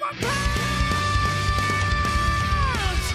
my power.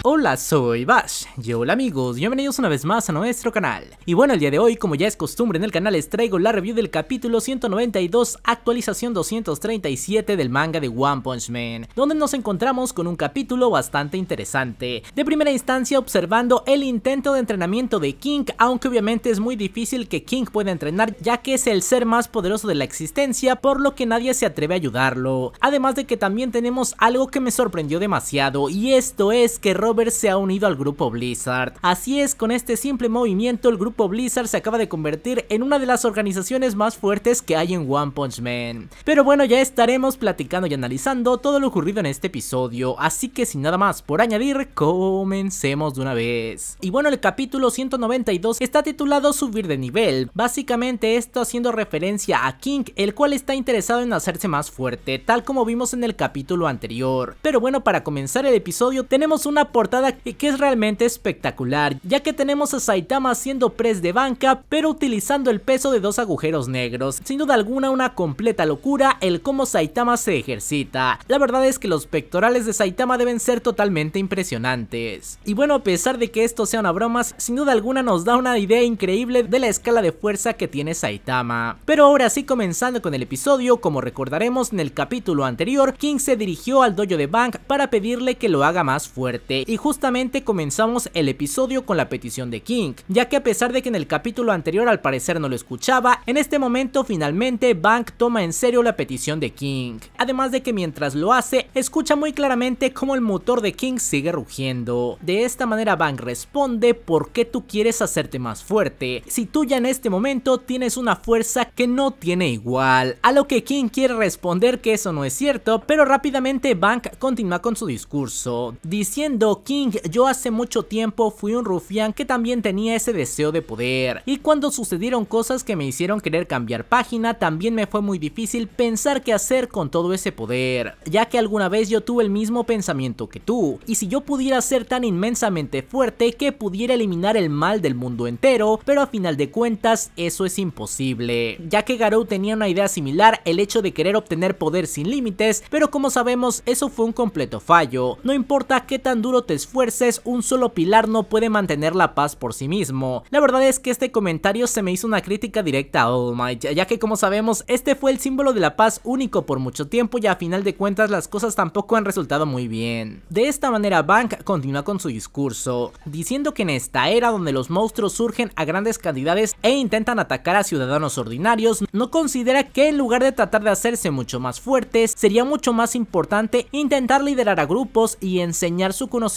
Hola, soy Bash. Y hola amigos, bienvenidos una vez más a nuestro canal. Y bueno, el día de hoy, como ya es costumbre en el canal, les traigo la review del capítulo 192, actualización 237 del manga de One Punch Man, donde nos encontramos con un capítulo bastante interesante. De primera instancia, observando el intento de entrenamiento de King, aunque obviamente es muy difícil que King pueda entrenar, ya que es el ser más poderoso de la existencia, por lo que nadie se atreve a ayudarlo. Además de que también tenemos algo que me sorprendió demasiado, y esto es que Rob se ha unido al grupo Blizzard. Así es, con este simple movimiento el grupo Blizzard se acaba de convertir en una de las organizaciones más fuertes que hay en One Punch Man. Pero bueno, ya estaremos platicando y analizando todo lo ocurrido en este episodio, así que sin nada más por añadir, comencemos de una vez. Y bueno, el capítulo 192 está titulado Subir de nivel, básicamente esto haciendo referencia a King, el cual está interesado en hacerse más fuerte, tal como vimos en el capítulo anterior. Pero bueno, para comenzar el episodio tenemos una por y que es realmente espectacular, ya que tenemos a Saitama siendo press de banca, pero utilizando el peso de dos agujeros negros. Sin duda alguna una completa locura el cómo Saitama se ejercita. La verdad es que los pectorales de Saitama deben ser totalmente impresionantes. Y bueno, a pesar de que esto sea una broma, sin duda alguna nos da una idea increíble de la escala de fuerza que tiene Saitama. Pero ahora sí comenzando con el episodio, como recordaremos en el capítulo anterior, King se dirigió al dojo de Bank para pedirle que lo haga más fuerte y justamente comenzamos el episodio con la petición de King, ya que a pesar de que en el capítulo anterior al parecer no lo escuchaba, en este momento finalmente Bank toma en serio la petición de King, además de que mientras lo hace escucha muy claramente cómo el motor de King sigue rugiendo. De esta manera Bank responde por qué tú quieres hacerte más fuerte, si tú ya en este momento tienes una fuerza que no tiene igual, a lo que King quiere responder que eso no es cierto, pero rápidamente Bank continúa con su discurso, diciendo King, yo hace mucho tiempo fui un rufián que también tenía ese deseo de poder. Y cuando sucedieron cosas que me hicieron querer cambiar página, también me fue muy difícil pensar qué hacer con todo ese poder. Ya que alguna vez yo tuve el mismo pensamiento que tú. Y si yo pudiera ser tan inmensamente fuerte que pudiera eliminar el mal del mundo entero, pero a final de cuentas eso es imposible. Ya que Garou tenía una idea similar, el hecho de querer obtener poder sin límites, pero como sabemos eso fue un completo fallo. No importa qué tan duro te esfuerces, un solo pilar no puede mantener la paz por sí mismo. La verdad es que este comentario se me hizo una crítica directa a All Might, ya que como sabemos, este fue el símbolo de la paz único por mucho tiempo y a final de cuentas las cosas tampoco han resultado muy bien. De esta manera Bank continúa con su discurso, diciendo que en esta era donde los monstruos surgen a grandes cantidades e intentan atacar a ciudadanos ordinarios, no considera que en lugar de tratar de hacerse mucho más fuertes, sería mucho más importante intentar liderar a grupos y enseñar su conocimiento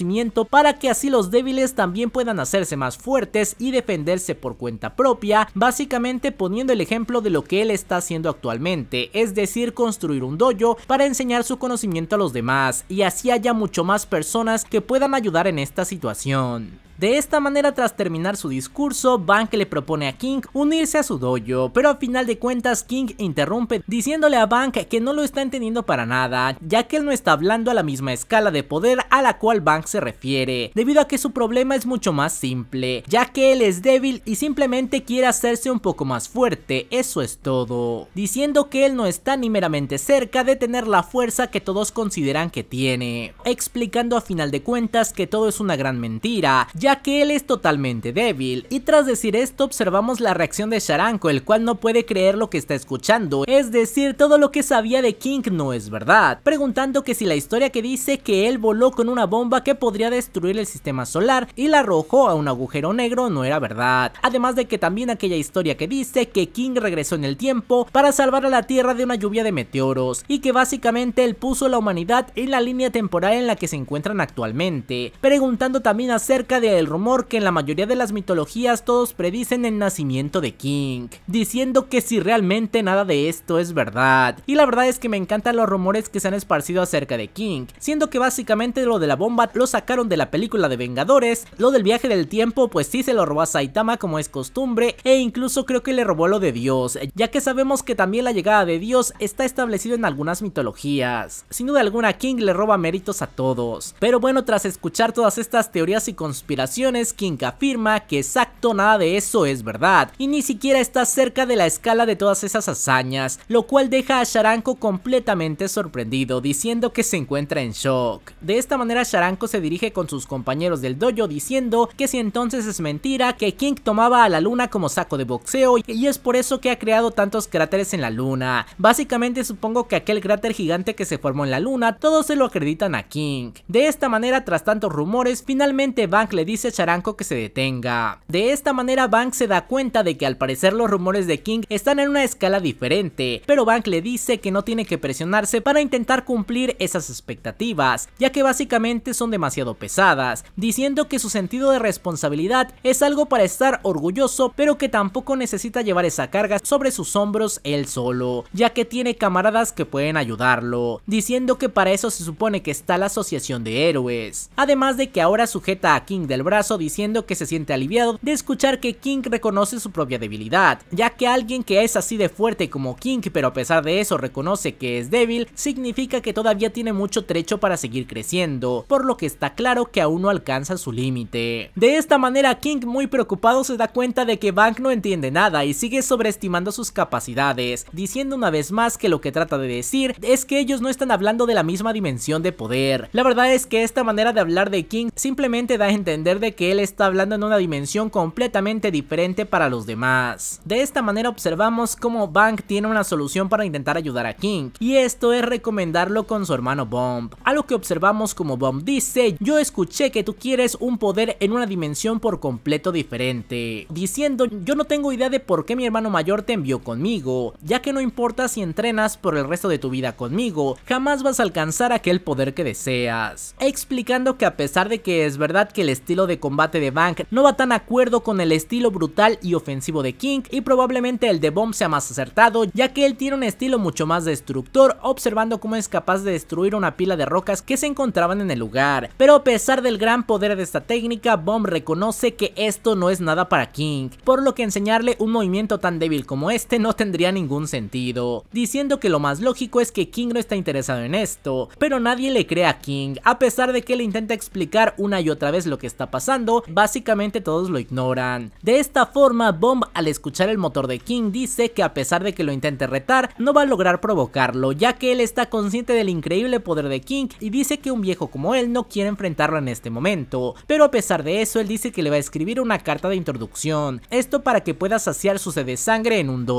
para que así los débiles también puedan hacerse más fuertes y defenderse por cuenta propia, básicamente poniendo el ejemplo de lo que él está haciendo actualmente, es decir, construir un dojo para enseñar su conocimiento a los demás y así haya mucho más personas que puedan ayudar en esta situación. De esta manera, tras terminar su discurso, Bank le propone a King unirse a su dojo, pero a final de cuentas King interrumpe diciéndole a Bank que no lo está entendiendo para nada, ya que él no está hablando a la misma escala de poder a la cual Bank se refiere, debido a que su problema es mucho más simple, ya que él es débil y simplemente quiere hacerse un poco más fuerte, eso es todo, diciendo que él no está ni meramente cerca de tener la fuerza que todos consideran que tiene, explicando a final de cuentas que todo es una gran mentira, que él es totalmente débil. Y tras decir esto observamos la reacción de Sharanko, el cual no puede creer lo que está escuchando, es decir, todo lo que sabía de King no es verdad, preguntando que si la historia que dice que él voló con una bomba que podría destruir el sistema solar y la arrojó a un agujero negro no era verdad, además de que también aquella historia que dice que King regresó en el tiempo para salvar a la Tierra de una lluvia de meteoros y que básicamente él puso la humanidad en la línea temporal en la que se encuentran actualmente, preguntando también acerca de el rumor que en la mayoría de las mitologías todos predicen el nacimiento de King, diciendo que si realmente nada de esto es verdad. Y la verdad es que me encantan los rumores que se han esparcido acerca de King, siendo que básicamente lo de la bomba lo sacaron de la película de Vengadores, lo del viaje del tiempo pues sí se lo robó a Saitama como es costumbre, e incluso creo que le robó lo de Dios, ya que sabemos que también la llegada de Dios está establecido en algunas mitologías. Sin duda alguna King le roba méritos a todos. Pero bueno, tras escuchar todas estas teorías y conspiraciones, King afirma que exacto nada de eso es verdad y ni siquiera está cerca de la escala de todas esas hazañas, lo cual deja a Sharanko completamente sorprendido diciendo que se encuentra en shock. De esta manera Sharanko se dirige con sus compañeros del dojo diciendo que si entonces es mentira que King tomaba a la luna como saco de boxeo y es por eso que ha creado tantos cráteres en la luna. Básicamente supongo que aquel cráter gigante que se formó en la luna todos se lo acreditan a King. De esta manera tras tantos rumores finalmente Bank le dice dice Charanco que se detenga. De esta manera Bank se da cuenta de que al parecer los rumores de King están en una escala diferente, pero Bank le dice que no tiene que presionarse para intentar cumplir esas expectativas, ya que básicamente son demasiado pesadas, diciendo que su sentido de responsabilidad es algo para estar orgulloso, pero que tampoco necesita llevar esa carga sobre sus hombros él solo, ya que tiene camaradas que pueden ayudarlo, diciendo que para eso se supone que está la asociación de héroes, además de que ahora sujeta a King de brazo diciendo que se siente aliviado de escuchar que King reconoce su propia debilidad, ya que alguien que es así de fuerte como King pero a pesar de eso reconoce que es débil, significa que todavía tiene mucho trecho para seguir creciendo, por lo que está claro que aún no alcanza su límite. De esta manera King muy preocupado se da cuenta de que Bank no entiende nada y sigue sobreestimando sus capacidades, diciendo una vez más que lo que trata de decir es que ellos no están hablando de la misma dimensión de poder. La verdad es que esta manera de hablar de King simplemente da a entender de que él está hablando en una dimensión completamente diferente para los demás. De esta manera observamos cómo Bank tiene una solución para intentar ayudar a King, y esto es recomendarlo con su hermano Bomb. A lo que observamos como Bomb dice, yo escuché que tú quieres un poder en una dimensión por completo diferente, diciendo yo no tengo idea de por qué mi hermano mayor te envió conmigo, ya que no importa si entrenas por el resto de tu vida conmigo, jamás vas a alcanzar aquel poder que deseas, explicando que a pesar de que es verdad que el estilo de combate de Bank no va tan acuerdo con el estilo brutal y ofensivo de King y probablemente el de Bomb sea más acertado ya que él tiene un estilo mucho más destructor observando cómo es capaz de destruir una pila de rocas que se encontraban en el lugar. Pero a pesar del gran poder de esta técnica, Bomb reconoce que esto no es nada para King, por lo que enseñarle un movimiento tan débil como este no tendría ningún sentido, diciendo que lo más lógico es que King no está interesado en esto, pero nadie le cree a King, a pesar de que le intenta explicar una y otra vez lo que está pasando, básicamente todos lo ignoran. De esta forma, Bomb al escuchar el motor de King dice que a pesar de que lo intente retar, no va a lograr provocarlo, ya que él está consciente del increíble poder de King y dice que un viejo como él no quiere enfrentarlo en este momento. Pero a pesar de eso, él dice que le va a escribir una carta de introducción, esto para que pueda saciar su sed de sangre en un dojo,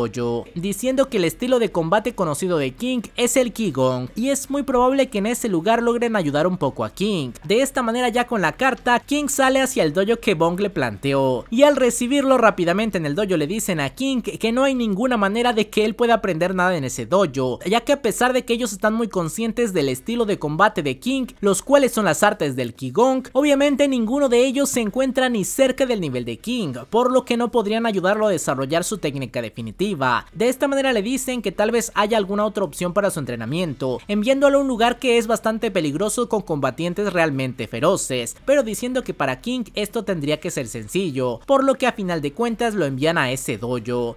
diciendo que el estilo de combate conocido de King es el Kigong y es muy probable que en ese lugar logren ayudar un poco a King. De esta manera ya con la carta, King sale hacia el dojo que Bong le planteó, y al recibirlo rápidamente en el dojo le dicen a King que no hay ninguna manera de que él pueda aprender nada en ese dojo, ya que a pesar de que ellos están muy conscientes del estilo de combate de King, los cuales son las artes del Qigong, obviamente ninguno de ellos se encuentra ni cerca del nivel de King, por lo que no podrían ayudarlo a desarrollar su técnica definitiva. De esta manera le dicen que tal vez haya alguna otra opción para su entrenamiento, enviándolo a un lugar que es bastante peligroso con combatientes realmente feroces, pero diciendo que para a King esto tendría que ser sencillo, por lo que a final de cuentas lo envían a ese dojo.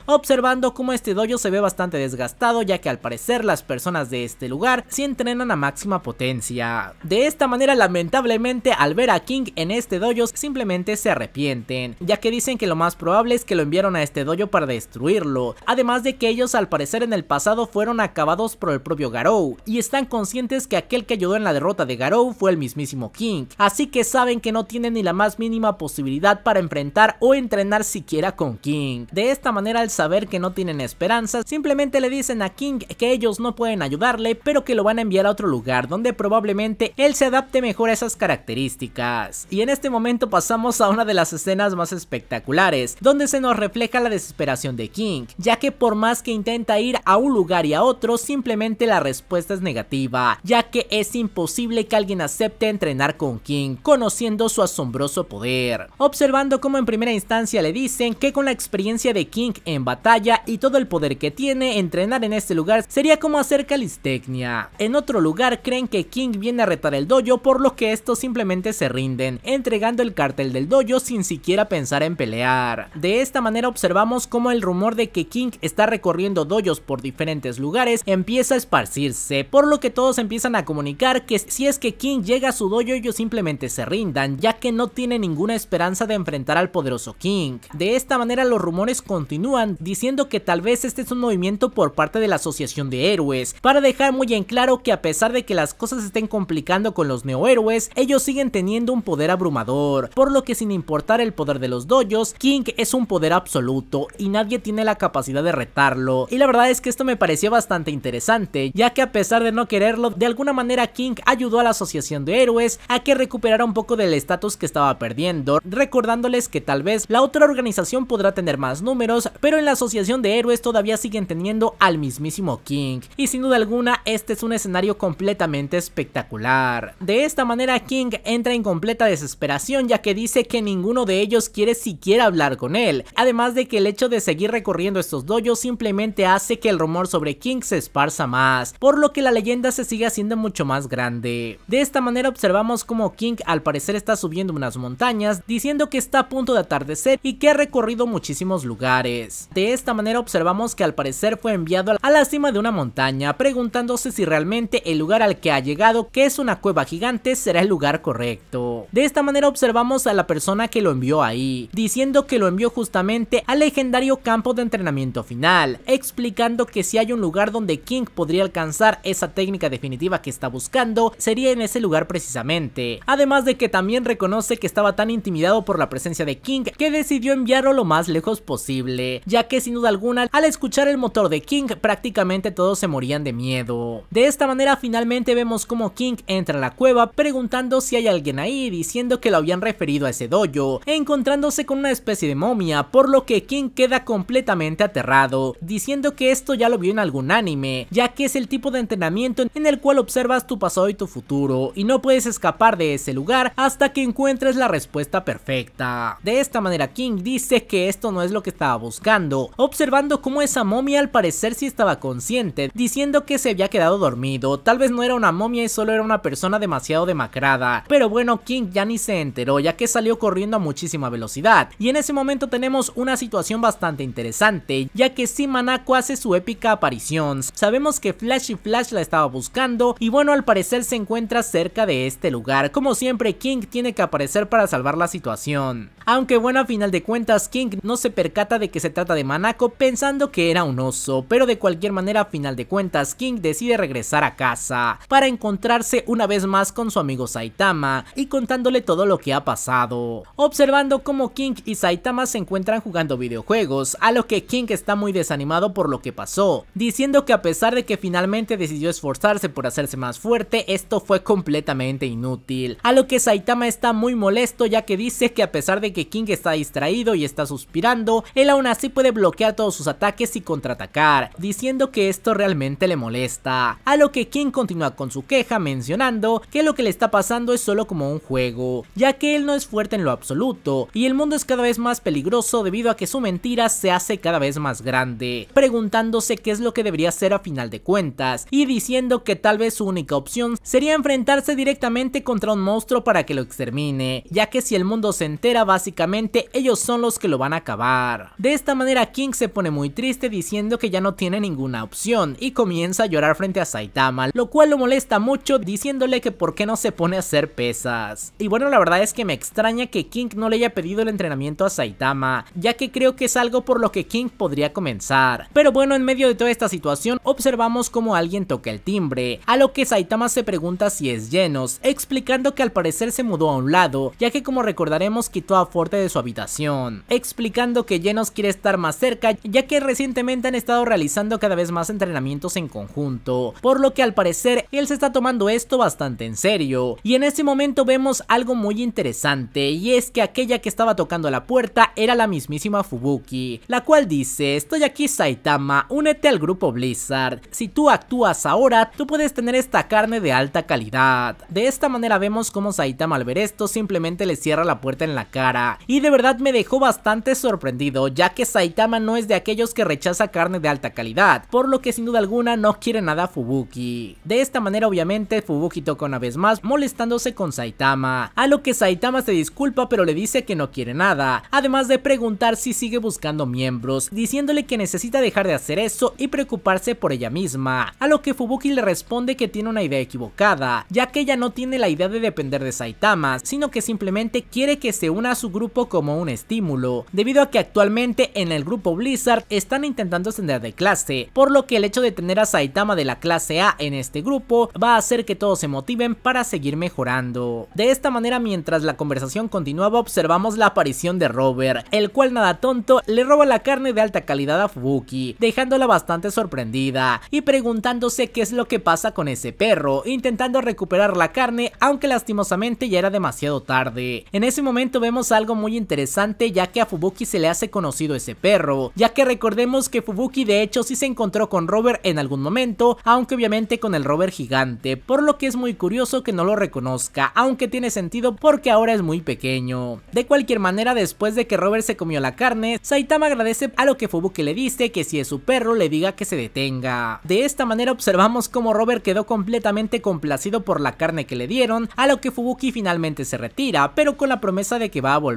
Observando cómo este dojo se ve bastante desgastado ya que al parecer las personas de este lugar se entrenan a máxima potencia. De esta manera lamentablemente al ver a King en este dojo simplemente se arrepienten, ya que dicen que lo más probable es que lo enviaron a este dojo para destruirlo, además de que ellos al parecer en el pasado fueron acabados por el propio Garou, y están conscientes que aquel que ayudó en la derrota de Garou fue el mismísimo King, así que saben que no tienen ni la más mínima posibilidad para enfrentar o entrenar siquiera con King. De esta manera al saber que no tienen esperanzas, simplemente le dicen a King que ellos no pueden ayudarle, pero que lo van a enviar a otro lugar donde probablemente él se adapte mejor a esas características. Y en este momento pasamos a una de las escenas más espectaculares, donde se nos refleja la desesperación de King, ya que por más que intenta ir a un lugar y a otro, simplemente la respuesta es negativa, ya que es imposible que alguien acepte entrenar con King, conociendo su asombro poder, observando cómo en primera instancia le dicen que con la experiencia de King en batalla y todo el poder que tiene, entrenar en este lugar sería como hacer calistecnia. En otro lugar creen que King viene a retar el dojo por lo que estos simplemente se rinden, entregando el cartel del dojo sin siquiera pensar en pelear. De esta manera observamos cómo el rumor de que King está recorriendo dojos por diferentes lugares empieza a esparcirse, por lo que todos empiezan a comunicar que si es que King llega a su dojo ellos simplemente se rindan, ya que no tiene ninguna esperanza de enfrentar al poderoso King. De esta manera los rumores continúan diciendo que tal vez este es un movimiento por parte de la Asociación de Héroes, para dejar muy en claro que a pesar de que las cosas estén complicando con los neohéroes, ellos siguen teniendo un poder abrumador, por lo que sin importar el poder de los dojos, King es un poder absoluto y nadie tiene la capacidad de retarlo. Y la verdad es que esto me pareció bastante interesante, ya que a pesar de no quererlo, de alguna manera King ayudó a la Asociación de Héroes a que recuperara un poco del estatus que estaba perdiendo, recordándoles que tal vez la otra organización podrá tener más números, pero en la asociación de héroes todavía siguen teniendo al mismísimo King, y sin duda alguna este es un escenario completamente espectacular. De esta manera King entra en completa desesperación ya que dice que ninguno de ellos quiere siquiera hablar con él, además de que el hecho de seguir recorriendo estos doyos simplemente hace que el rumor sobre King se esparza más, por lo que la leyenda se sigue haciendo mucho más grande. De esta manera observamos como King al parecer está subiendo unas montañas, diciendo que está a punto de atardecer y que ha recorrido muchísimos lugares. De esta manera observamos que al parecer fue enviado a la cima de una montaña, preguntándose si realmente el lugar al que ha llegado, que es una cueva gigante, será el lugar correcto. De esta manera observamos a la persona que lo envió ahí, diciendo que lo envió justamente al legendario campo de entrenamiento final, explicando que si hay un lugar donde King podría alcanzar esa técnica definitiva que está buscando, sería en ese lugar precisamente. Además de que también reconoce que estaba tan intimidado por la presencia de King que decidió enviarlo lo más lejos posible, ya que sin duda alguna al escuchar el motor de King prácticamente todos se morían de miedo. De esta manera finalmente vemos como King entra a la cueva preguntando si hay alguien ahí diciendo que lo habían referido a ese dojo, encontrándose con una especie de momia, por lo que King queda completamente aterrado, diciendo que esto ya lo vio en algún anime, ya que es el tipo de entrenamiento en el cual observas tu pasado y tu futuro y no puedes escapar de ese lugar hasta que encuentres encuentres la respuesta perfecta. De esta manera King dice que esto no es lo que estaba buscando, observando cómo esa momia al parecer sí estaba consciente, diciendo que se había quedado dormido, tal vez no era una momia y solo era una persona demasiado demacrada, pero bueno King ya ni se enteró ya que salió corriendo a muchísima velocidad, y en ese momento tenemos una situación bastante interesante, ya que Manaco hace su épica aparición, sabemos que Flash y Flash la estaba buscando y bueno al parecer se encuentra cerca de este lugar, como siempre King tiene que aparecer ser para salvar la situación. Aunque bueno, a final de cuentas, King no se percata de que se trata de Manako pensando que era un oso, pero de cualquier manera, a final de cuentas, King decide regresar a casa para encontrarse una vez más con su amigo Saitama y contándole todo lo que ha pasado, observando cómo King y Saitama se encuentran jugando videojuegos, a lo que King está muy desanimado por lo que pasó, diciendo que a pesar de que finalmente decidió esforzarse por hacerse más fuerte, esto fue completamente inútil, a lo que Saitama está muy molesto ya que dice que a pesar de que King está distraído y está suspirando, él aún así puede bloquear todos sus ataques y contraatacar, diciendo que esto realmente le molesta. A lo que King continúa con su queja mencionando que lo que le está pasando es solo como un juego, ya que él no es fuerte en lo absoluto y el mundo es cada vez más peligroso debido a que su mentira se hace cada vez más grande, preguntándose qué es lo que debería hacer a final de cuentas y diciendo que tal vez su única opción sería enfrentarse directamente contra un monstruo para que lo extermine, ya que si el mundo se entera va a básicamente ellos son los que lo van a acabar. De esta manera King se pone muy triste diciendo que ya no tiene ninguna opción y comienza a llorar frente a Saitama, lo cual lo molesta mucho diciéndole que por qué no se pone a hacer pesas. Y bueno la verdad es que me extraña que King no le haya pedido el entrenamiento a Saitama, ya que creo que es algo por lo que King podría comenzar. Pero bueno en medio de toda esta situación observamos como alguien toca el timbre, a lo que Saitama se pregunta si es Genos, explicando que al parecer se mudó a un lado, ya que como recordaremos quitó a fuerte de su habitación, explicando que Genos quiere estar más cerca ya que recientemente han estado realizando cada vez más entrenamientos en conjunto, por lo que al parecer él se está tomando esto bastante en serio. Y en ese momento vemos algo muy interesante y es que aquella que estaba tocando la puerta era la mismísima Fubuki, la cual dice, estoy aquí Saitama, únete al grupo Blizzard, si tú actúas ahora tú puedes tener esta carne de alta calidad. De esta manera vemos cómo Saitama al ver esto simplemente le cierra la puerta en la cara y de verdad me dejó bastante sorprendido, ya que Saitama no es de aquellos que rechaza carne de alta calidad, por lo que sin duda alguna no quiere nada a Fubuki. De esta manera obviamente Fubuki toca una vez más molestándose con Saitama, a lo que Saitama se disculpa pero le dice que no quiere nada, además de preguntar si sigue buscando miembros, diciéndole que necesita dejar de hacer eso y preocuparse por ella misma, a lo que Fubuki le responde que tiene una idea equivocada, ya que ella no tiene la idea de depender de Saitama, sino que simplemente quiere que se una a su grupo como un estímulo, debido a que actualmente en el grupo Blizzard están intentando ascender de clase, por lo que el hecho de tener a Saitama de la clase A en este grupo va a hacer que todos se motiven para seguir mejorando. De esta manera, mientras la conversación continuaba, observamos la aparición de Robert, el cual nada tonto le roba la carne de alta calidad a Fuki dejándola bastante sorprendida y preguntándose qué es lo que pasa con ese perro, intentando recuperar la carne aunque lastimosamente ya era demasiado tarde. En ese momento vemos a algo muy interesante ya que a Fubuki se le hace conocido ese perro, ya que recordemos que Fubuki de hecho sí se encontró con Robert en algún momento, aunque obviamente con el Robert gigante, por lo que es muy curioso que no lo reconozca, aunque tiene sentido porque ahora es muy pequeño. De cualquier manera, después de que Robert se comió la carne, Saitama agradece a lo que Fubuki le dice que si es su perro le diga que se detenga. De esta manera observamos cómo Robert quedó completamente complacido por la carne que le dieron, a lo que Fubuki finalmente se retira, pero con la promesa de que va a volver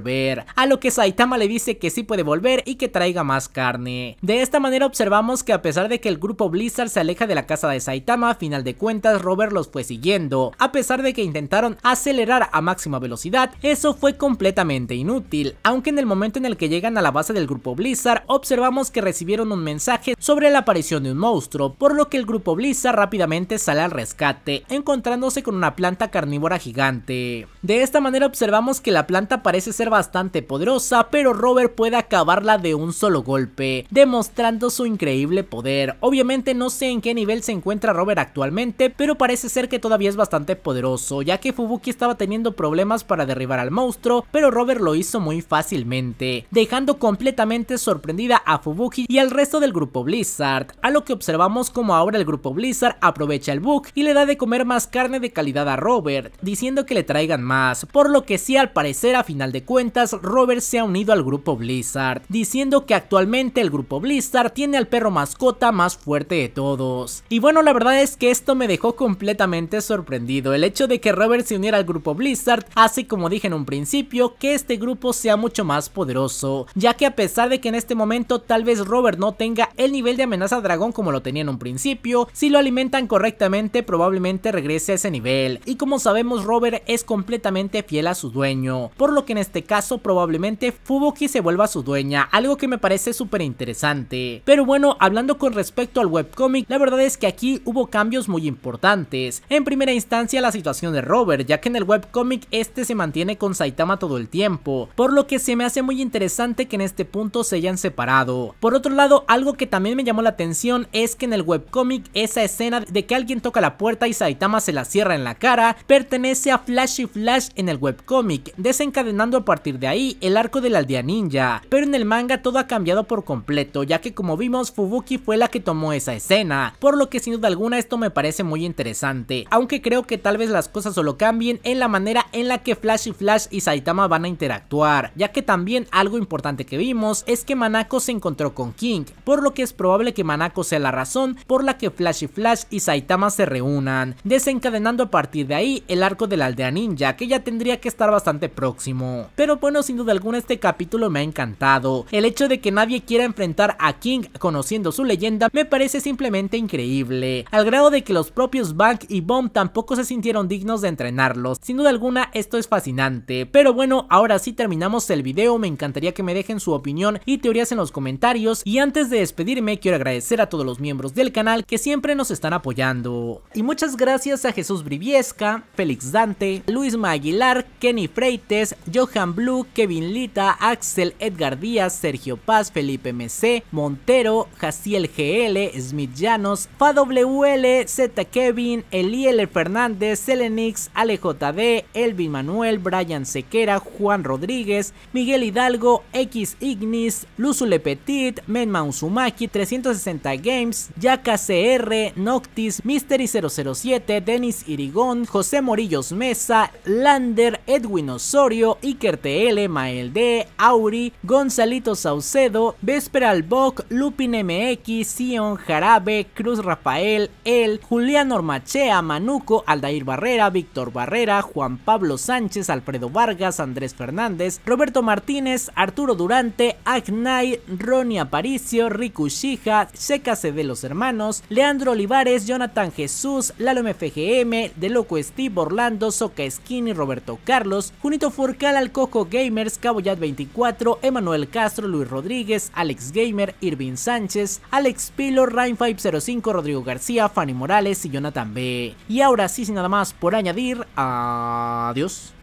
a lo que Saitama le dice que sí puede volver y que traiga más carne. De esta manera observamos que a pesar de que el grupo Blizzard se aleja de la casa de Saitama, a final de cuentas Robert los fue siguiendo, a pesar de que intentaron acelerar a máxima velocidad, eso fue completamente inútil, aunque en el momento en el que llegan a la base del grupo Blizzard, observamos que recibieron un mensaje sobre la aparición de un monstruo, por lo que el grupo Blizzard rápidamente sale al rescate, encontrándose con una planta carnívora gigante. De esta manera observamos que la planta parece ser bastante poderosa, pero Robert puede acabarla de un solo golpe, demostrando su increíble poder. Obviamente no sé en qué nivel se encuentra Robert actualmente, pero parece ser que todavía es bastante poderoso, ya que Fubuki estaba teniendo problemas para derribar al monstruo, pero Robert lo hizo muy fácilmente, dejando completamente sorprendida a Fubuki y al resto del grupo Blizzard, a lo que observamos como ahora el grupo Blizzard aprovecha el bug y le da de comer más carne de calidad a Robert, diciendo que le traigan más, por lo que sí al parecer a final de cuentas, Robert se ha unido al grupo Blizzard, diciendo que actualmente el grupo Blizzard tiene al perro mascota más fuerte de todos. Y bueno, la verdad es que esto me dejó completamente sorprendido. El hecho de que Robert se uniera al grupo Blizzard hace, como dije en un principio, que este grupo sea mucho más poderoso, ya que a pesar de que en este momento tal vez Robert no tenga el nivel de amenaza dragón como lo tenía en un principio, si lo alimentan correctamente probablemente regrese a ese nivel. Y como sabemos, Robert es completamente fiel a su dueño, por lo que en este este caso probablemente Fubuki se vuelva su dueña, algo que me parece súper interesante. Pero bueno, hablando con respecto al webcomic, la verdad es que aquí hubo cambios muy importantes. En primera instancia la situación de Robert, ya que en el webcomic este se mantiene con Saitama todo el tiempo, por lo que se me hace muy interesante que en este punto se hayan separado. Por otro lado, algo que también me llamó la atención es que en el webcomic esa escena de que alguien toca la puerta y Saitama se la cierra en la cara, pertenece a Flashy Flash en el webcomic, desencadenando partir de ahí el arco de la aldea ninja, pero en el manga todo ha cambiado por completo ya que como vimos Fubuki fue la que tomó esa escena, por lo que sin duda alguna esto me parece muy interesante, aunque creo que tal vez las cosas solo cambien en la manera en la que Flash y Flash y Saitama van a interactuar, ya que también algo importante que vimos es que Manako se encontró con King, por lo que es probable que Manako sea la razón por la que Flash y Flash y Saitama se reúnan, desencadenando a partir de ahí el arco de la aldea ninja que ya tendría que estar bastante próximo. Pero bueno, sin duda alguna este capítulo me ha encantado. El hecho de que nadie quiera enfrentar a King conociendo su leyenda me parece simplemente increíble. Al grado de que los propios Bank y Bomb tampoco se sintieron dignos de entrenarlos. Sin duda alguna esto es fascinante. Pero bueno, ahora sí terminamos el video. Me encantaría que me dejen su opinión y teorías en los comentarios. Y antes de despedirme quiero agradecer a todos los miembros del canal que siempre nos están apoyando. Y muchas gracias a Jesús Briviesca, Félix Dante, Luis Maguilar, Kenny Freites, Johan Blue, Kevin Lita, Axel Edgar Díaz, Sergio Paz, Felipe MC, Montero, Jaciel GL, Smith Llanos, FAWL, Z Kevin, Eliel Fernández, Selenix, AleJD, Elvin Manuel, Brian Sequera, Juan Rodríguez, Miguel Hidalgo, X Ignis, Luzule Petit, Menma Uzumaki, 360 Games, Yaka CR, Noctis, Mystery007, Denis Irigón, José Morillos Mesa, Lander, Edwin Osorio, Iker T.L. Mael D, Auri, Gonzalito Saucedo, Vesperal Alboc, Lupin MX, Sion, Jarabe, Cruz Rafael, El, Julián Ormachea, Manuco, Aldair Barrera, Víctor Barrera, Juan Pablo Sánchez, Alfredo Vargas, Andrés Fernández, Roberto Martínez, Arturo Durante, Agnay, Roni Aparicio, Riku Shija, Sécase de los Hermanos, Leandro Olivares, Jonathan Jesús, Lalo MFGM, De Loco Steve, Orlando, Soca Skinny, Roberto Carlos, Junito Furcal, Alco Coco Gamers, Caboyat24, Emanuel Castro, Luis Rodríguez, Alex Gamer, Irving Sánchez, Alex Pilo, Rain505, Rodrigo García, Fanny Morales y Jonathan B. Y ahora sí, sin nada más por añadir, adiós.